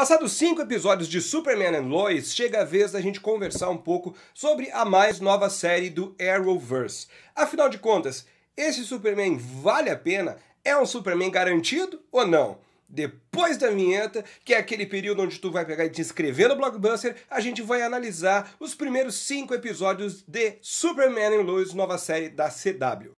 Passados cinco episódios de Superman and Lois, chega a vez da gente conversar um pouco sobre a mais nova série do Arrowverse. Afinal de contas, esse Superman vale a pena? É um Superman garantido ou não? Depois da vinheta, que é aquele período onde tu vai pegar e te inscrever no Blockbuster, a gente vai analisar os primeiros cinco episódios de Superman and Lois, nova série da CW.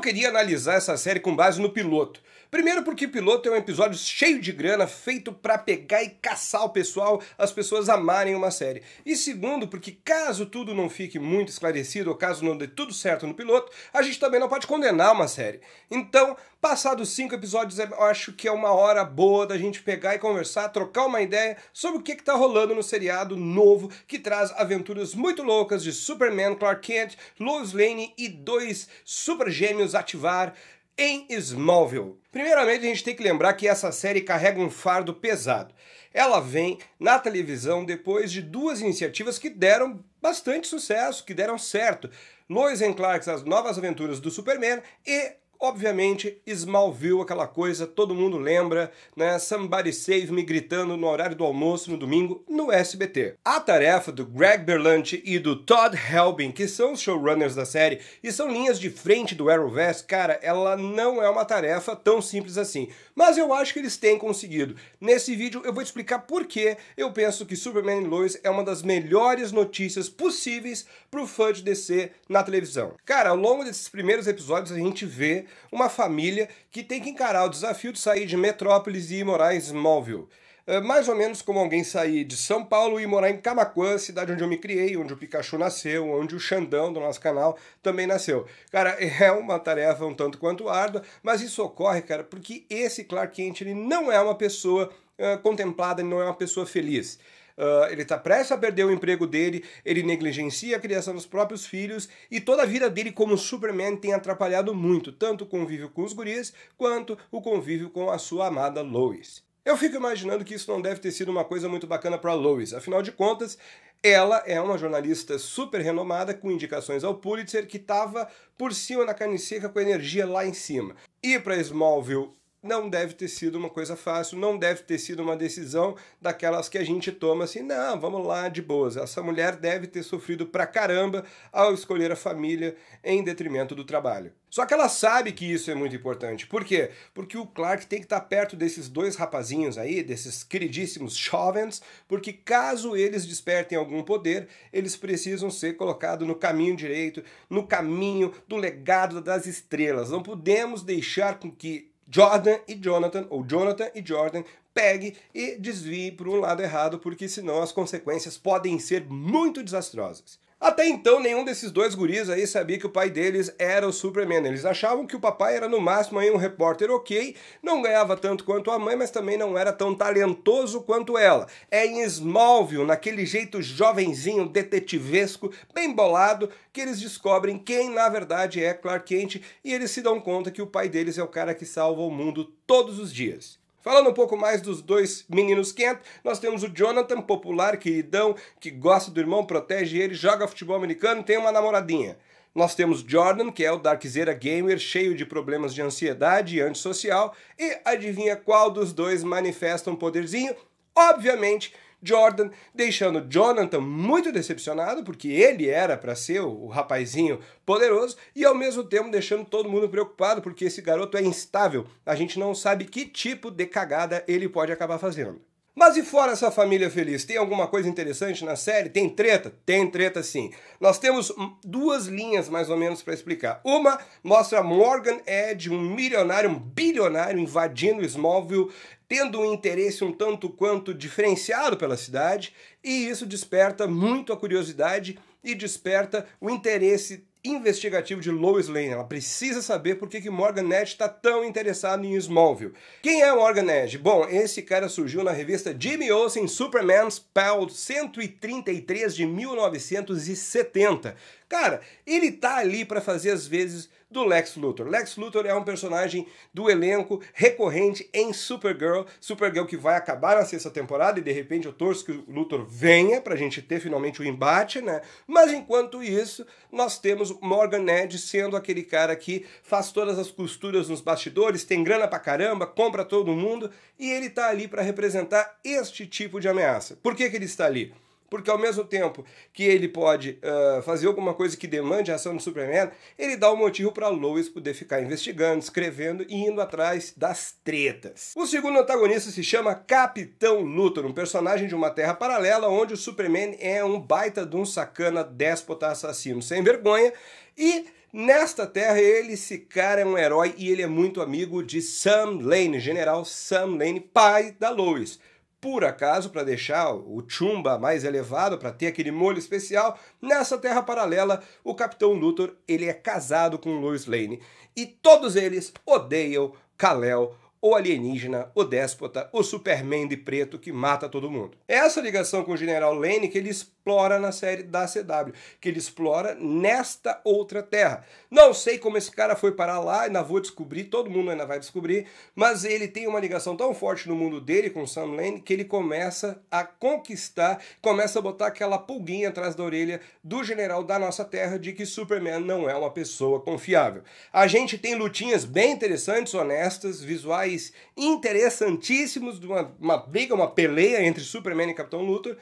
eu queria analisar essa série com base no piloto. Primeiro porque Piloto é um episódio cheio de grana, feito para pegar e caçar o pessoal, as pessoas amarem uma série. E segundo, porque caso tudo não fique muito esclarecido, ou caso não dê tudo certo no piloto, a gente também não pode condenar uma série. Então, Passados cinco episódios, é, eu acho que é uma hora boa da gente pegar e conversar, trocar uma ideia sobre o que está rolando no seriado novo que traz aventuras muito loucas de Superman, Clark Kent, Lois Lane e dois super gêmeos ativar em Smallville. Primeiramente, a gente tem que lembrar que essa série carrega um fardo pesado. Ela vem na televisão depois de duas iniciativas que deram bastante sucesso, que deram certo. Lois and Clark, As Novas Aventuras do Superman e Obviamente, Smallville, aquela coisa, todo mundo lembra, né? Somebody Save Me gritando no horário do almoço no domingo no SBT. A tarefa do Greg Berlanti e do Todd Helbin, que são os showrunners da série e são linhas de frente do Arrowverse, cara, ela não é uma tarefa tão simples assim. Mas eu acho que eles têm conseguido. Nesse vídeo eu vou explicar por que eu penso que Superman Lois é uma das melhores notícias possíveis pro fã de DC na televisão. Cara, ao longo desses primeiros episódios a gente vê uma família que tem que encarar o desafio de sair de Metrópolis e ir morar em Smallville. É mais ou menos como alguém sair de São Paulo e morar em Camacuã, cidade onde eu me criei, onde o Pikachu nasceu, onde o Xandão do nosso canal também nasceu. Cara, é uma tarefa um tanto quanto árdua, mas isso ocorre, cara, porque esse Clark Kent ele não é uma pessoa uh, contemplada, ele não é uma pessoa feliz uh, ele está prestes a perder o emprego dele, ele negligencia a criação dos próprios filhos e toda a vida dele como Superman tem atrapalhado muito, tanto o convívio com os guris quanto o convívio com a sua amada Lois. Eu fico imaginando que isso não deve ter sido uma coisa muito bacana para Lois, afinal de contas, ela é uma jornalista super renomada, com indicações ao Pulitzer, que estava por cima na carne seca com a energia lá em cima. Ir para Smallville não deve ter sido uma coisa fácil, não deve ter sido uma decisão daquelas que a gente toma assim, não, vamos lá de boas. Essa mulher deve ter sofrido pra caramba ao escolher a família em detrimento do trabalho. Só que ela sabe que isso é muito importante. Por quê? Porque o Clark tem que estar tá perto desses dois rapazinhos aí, desses queridíssimos jovens, porque caso eles despertem algum poder, eles precisam ser colocados no caminho direito, no caminho do legado das estrelas. Não podemos deixar com que Jordan e Jonathan, ou Jonathan e Jordan, pegue e desvie para um lado errado, porque senão as consequências podem ser muito desastrosas. Até então, nenhum desses dois guris aí sabia que o pai deles era o Superman. Eles achavam que o papai era no máximo aí um repórter ok, não ganhava tanto quanto a mãe, mas também não era tão talentoso quanto ela. É em Smallville, naquele jeito jovenzinho, detetivesco, bem bolado, que eles descobrem quem na verdade é Clark Kent e eles se dão conta que o pai deles é o cara que salva o mundo todos os dias. Falando um pouco mais dos dois meninos Kent, nós temos o Jonathan, popular, queridão, que gosta do irmão, protege ele, joga futebol americano, tem uma namoradinha. Nós temos Jordan, que é o Darkzera gamer, cheio de problemas de ansiedade e antissocial, e adivinha qual dos dois manifesta um poderzinho? Obviamente, Jordan, deixando Jonathan muito decepcionado, porque ele era para ser o rapazinho poderoso, e ao mesmo tempo deixando todo mundo preocupado, porque esse garoto é instável, a gente não sabe que tipo de cagada ele pode acabar fazendo. Mas e fora essa família feliz? Tem alguma coisa interessante na série? Tem treta? Tem treta sim. Nós temos duas linhas mais ou menos para explicar. Uma mostra Morgan Edge, um milionário, um bilionário invadindo Smallville tendo um interesse um tanto quanto diferenciado pela cidade, e isso desperta muito a curiosidade e desperta o interesse investigativo de Lois Lane. Ela precisa saber por que, que Morgan Edge está tão interessado em Smallville. Quem é Morgan Edge? Bom, esse cara surgiu na revista Jimmy Olsen Superman's Pal 133 de 1970. Cara, ele tá ali para fazer as vezes do Lex Luthor. Lex Luthor é um personagem do elenco recorrente em Supergirl, Supergirl que vai acabar na sexta temporada e de repente eu torço que o Luthor venha pra gente ter finalmente o embate, né? Mas enquanto isso, nós temos Morgan Edge sendo aquele cara que faz todas as costuras nos bastidores, tem grana pra caramba, compra todo mundo e ele tá ali para representar este tipo de ameaça. Por que que ele está ali? Porque ao mesmo tempo que ele pode uh, fazer alguma coisa que demande a ação do Superman, ele dá o um motivo para Lois poder ficar investigando, escrevendo e indo atrás das tretas. O segundo antagonista se chama Capitão Luthor, um personagem de uma terra paralela onde o Superman é um baita de um sacana déspota assassino sem vergonha e Nesta terra, ele, esse cara é um herói e ele é muito amigo de Sam Lane, General Sam Lane, pai da Lois por acaso, para deixar o chumba mais elevado, para ter aquele molho especial, nessa terra paralela, o Capitão Luthor ele é casado com Lois Lane. E todos eles odeiam Kal-El, o alienígena, o déspota, o Superman de preto que mata todo mundo. Essa ligação com o General Lane que eles explora na série da CW, que ele explora nesta outra terra. Não sei como esse cara foi parar lá, ainda vou descobrir, todo mundo ainda vai descobrir, mas ele tem uma ligação tão forte no mundo dele com Sam Lane que ele começa a conquistar, começa a botar aquela pulguinha atrás da orelha do general da nossa terra de que Superman não é uma pessoa confiável. A gente tem lutinhas bem interessantes, honestas, visuais interessantíssimos de uma, uma briga, uma peleia entre Superman e Capitão Luthor,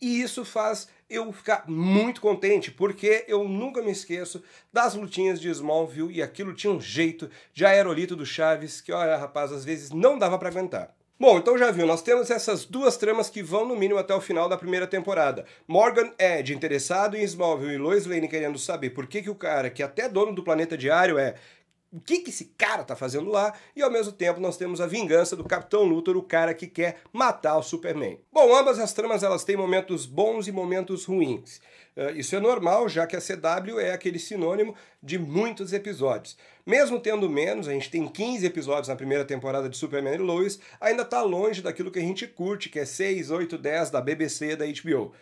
e isso faz eu ficar muito contente, porque eu nunca me esqueço das lutinhas de Smallville e aquilo tinha um jeito de aerolito do Chaves que, olha, rapaz, às vezes não dava para aguentar. Bom, então já viu, nós temos essas duas tramas que vão no mínimo até o final da primeira temporada. Morgan Edge interessado em Smallville e Lois Lane querendo saber por que, que o cara, que é até é dono do planeta diário é, o que, que esse cara tá fazendo lá, e ao mesmo tempo nós temos a vingança do Capitão Luthor, o cara que quer matar o Superman. Bom, ambas as tramas elas têm momentos bons e momentos ruins. Eh, isso é normal, já que a CW é aquele sinônimo de muitos episódios. Mesmo tendo menos, a gente tem 15 episódios na primeira temporada de Superman e Lois, ainda está longe daquilo que a gente curte, que é 6, 8, 10 da BBC da HBO.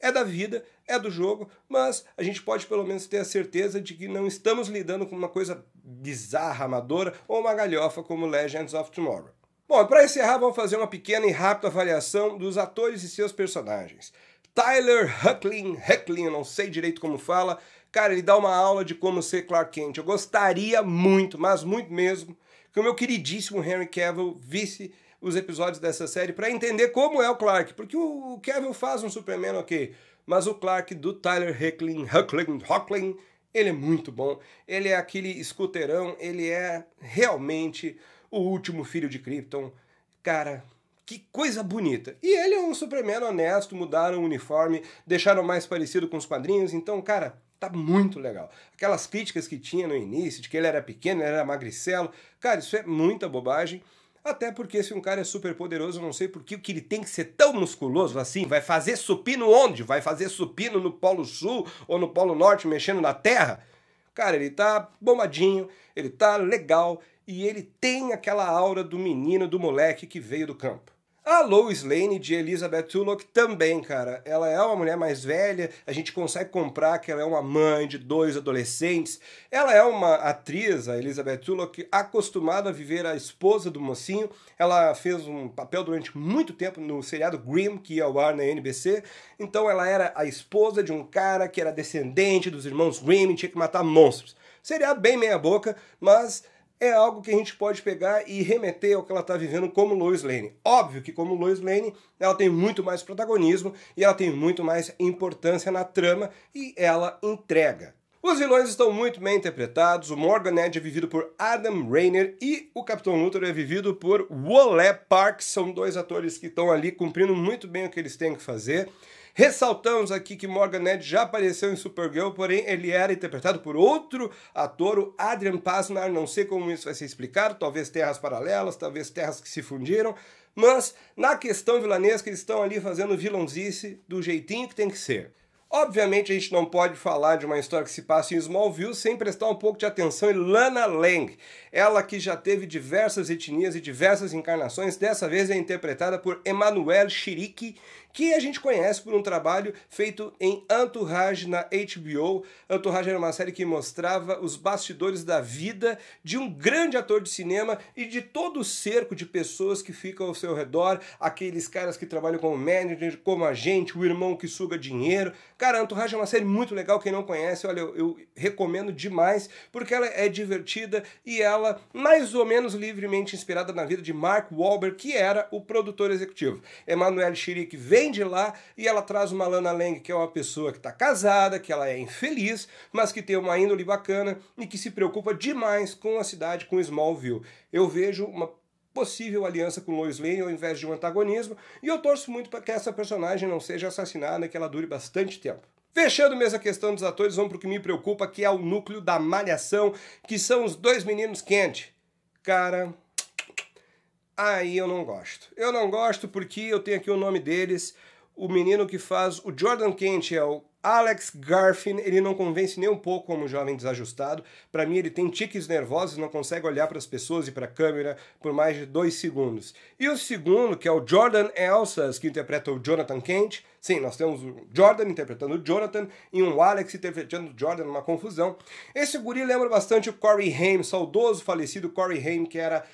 É da vida, é do jogo, mas a gente pode pelo menos ter a certeza de que não estamos lidando com uma coisa bizarra, amadora ou uma galhofa como Legends of Tomorrow. Bom, para encerrar, vamos fazer uma pequena e rápida avaliação dos atores e seus personagens. Tyler Hucklin, Hucklin, eu não sei direito como fala, cara, ele dá uma aula de como ser Clark Kent. Eu gostaria muito, mas muito mesmo, que o meu queridíssimo Henry Cavill visse os episódios dessa série para entender como é o Clark, porque o Kevin faz um Superman ok, mas o Clark do Tyler Hoechlin, Hoechlin, Hoechlin ele é muito bom, ele é aquele escuteirão, ele é realmente o último filho de Krypton, cara, que coisa bonita. E ele é um Superman honesto, mudaram o uniforme, deixaram mais parecido com os quadrinhos, então, cara, tá muito legal. Aquelas críticas que tinha no início, de que ele era pequeno, ele era magricelo, cara, isso é muita bobagem. Até porque se um cara é super poderoso, não sei por que ele tem que ser tão musculoso assim. Vai fazer supino onde? Vai fazer supino no Polo Sul ou no Polo Norte, mexendo na terra? Cara, ele tá bombadinho, ele tá legal e ele tem aquela aura do menino, do moleque que veio do campo. A Lois Lane de Elizabeth Tulloch também, cara. Ela é uma mulher mais velha, a gente consegue comprar que ela é uma mãe de dois adolescentes. Ela é uma atriz, a Elizabeth Tulloch, acostumada a viver a esposa do mocinho. Ela fez um papel durante muito tempo no seriado Grimm, que ia ao ar na NBC. Então ela era a esposa de um cara que era descendente dos irmãos Grimm e tinha que matar monstros. Seria bem meia boca, mas é algo que a gente pode pegar e remeter ao que ela está vivendo como Lois Lane. Óbvio que como Lois Lane, ela tem muito mais protagonismo e ela tem muito mais importância na trama e ela entrega. Os vilões estão muito bem interpretados, o Morgan Edge é vivido por Adam Rayner e o Capitão Luthor é vivido por Wolé Park, são dois atores que estão ali cumprindo muito bem o que eles têm que fazer. Ressaltamos aqui que Morgan Edge já apareceu em Supergirl, porém ele era interpretado por outro ator, o Adrian Pasnar. Não sei como isso vai ser explicado, talvez terras paralelas, talvez terras que se fundiram. Mas na questão vilanesca, eles estão ali fazendo vilãozice do jeitinho que tem que ser. Obviamente a gente não pode falar de uma história que se passa em Smallville sem prestar um pouco de atenção em Lana Lang. Ela que já teve diversas etnias e diversas encarnações, dessa vez é interpretada por Emmanuel Chirique que a gente conhece por um trabalho feito em Entourage na HBO. Entourage era uma série que mostrava os bastidores da vida de um grande ator de cinema e de todo o cerco de pessoas que ficam ao seu redor, aqueles caras que trabalham como manager, como agente, o irmão que suga dinheiro. Cara, Entourage é uma série muito legal, quem não conhece, olha, eu, eu recomendo demais, porque ela é divertida e ela mais ou menos livremente inspirada na vida de Mark Wahlberg, que era o produtor executivo. Emanuel Chirik veio vem de lá e ela traz uma Lana Lang, que é uma pessoa que está casada, que ela é infeliz, mas que tem uma índole bacana e que se preocupa demais com a cidade, com Smallville. Eu vejo uma possível aliança com Lois Lane ao invés de um antagonismo, e eu torço muito para que essa personagem não seja assassinada e que ela dure bastante tempo. Fechando mesmo a questão dos atores, vamos para o que me preocupa, que é o núcleo da malhação, que são os dois meninos quente. Cara, aí eu não gosto. Eu não gosto porque eu tenho aqui o nome deles, o menino que faz o Jordan Kent é o Alex Garfin, ele não convence nem um pouco como um jovem desajustado. Para mim, ele tem tiques nervosos, não consegue olhar para as pessoas e para a câmera por mais de dois segundos. E o segundo, que é o Jordan Elsas, que interpreta o Jonathan Kent. Sim, nós temos o Jordan interpretando o Jonathan e um Alex interpretando o Jordan, uma confusão. Esse guri lembra bastante o Corey Haim, saudoso falecido Corey Haim, que era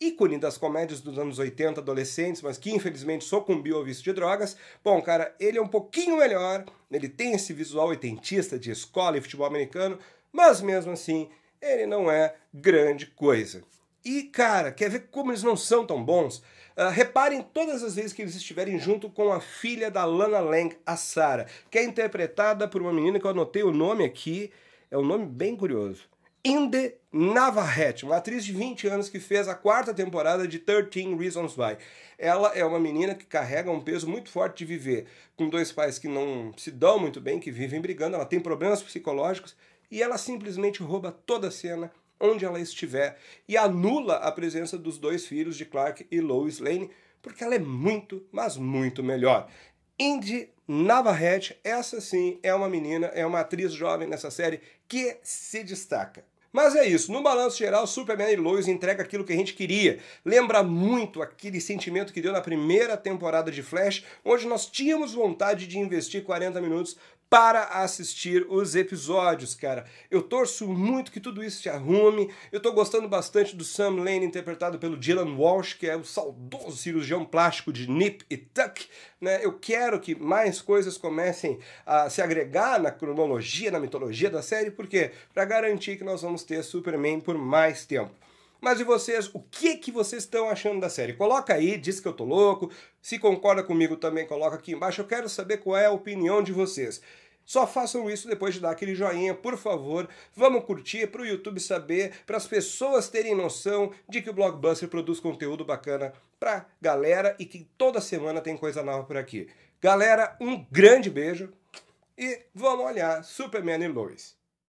ícone das comédias dos anos 80, adolescentes, mas que infelizmente sucumbiu ao vício de drogas. Bom, cara, ele é um pouquinho melhor, ele tem esse visual oitentista de escola e futebol americano, mas mesmo assim, ele não é grande coisa. E, cara, quer ver como eles não são tão bons? Uh, reparem todas as vezes que eles estiverem junto com a filha da Lana Lang, a Sarah, que é interpretada por uma menina que eu anotei o nome aqui, é um nome bem curioso. Inde Navarrete, uma atriz de 20 anos que fez a quarta temporada de 13 Reasons Why. Ela é uma menina que carrega um peso muito forte de viver com dois pais que não se dão muito bem, que vivem brigando, ela tem problemas psicológicos e ela simplesmente rouba toda a cena onde ela estiver e anula a presença dos dois filhos de Clark e Lois Lane, porque ela é muito, mas muito melhor. Indy Navarrete, essa sim é uma menina, é uma atriz jovem nessa série que se destaca. Mas é isso, no balanço geral, Superman e Lois entrega aquilo que a gente queria. Lembra muito aquele sentimento que deu na primeira temporada de Flash, onde nós tínhamos vontade de investir 40 minutos para assistir os episódios, cara. Eu torço muito que tudo isso se arrume. Eu tô gostando bastante do Sam Lane interpretado pelo Dylan Walsh, que é o saudoso cirurgião plástico de Nip e Tuck, né? Eu quero que mais coisas comecem a se agregar na cronologia, na mitologia da série, porque para garantir que nós vamos ter Superman por mais tempo. Mas e vocês, o que que vocês estão achando da série? Coloca aí, diz que eu tô louco. Se concorda comigo também, coloca aqui embaixo. Eu quero saber qual é a opinião de vocês. Só façam isso depois de dar aquele joinha, por favor. Vamos curtir para o YouTube saber, para as pessoas terem noção de que o Blockbuster produz conteúdo bacana para galera e que toda semana tem coisa nova por aqui. Galera, um grande beijo e vamos olhar Superman e Lois.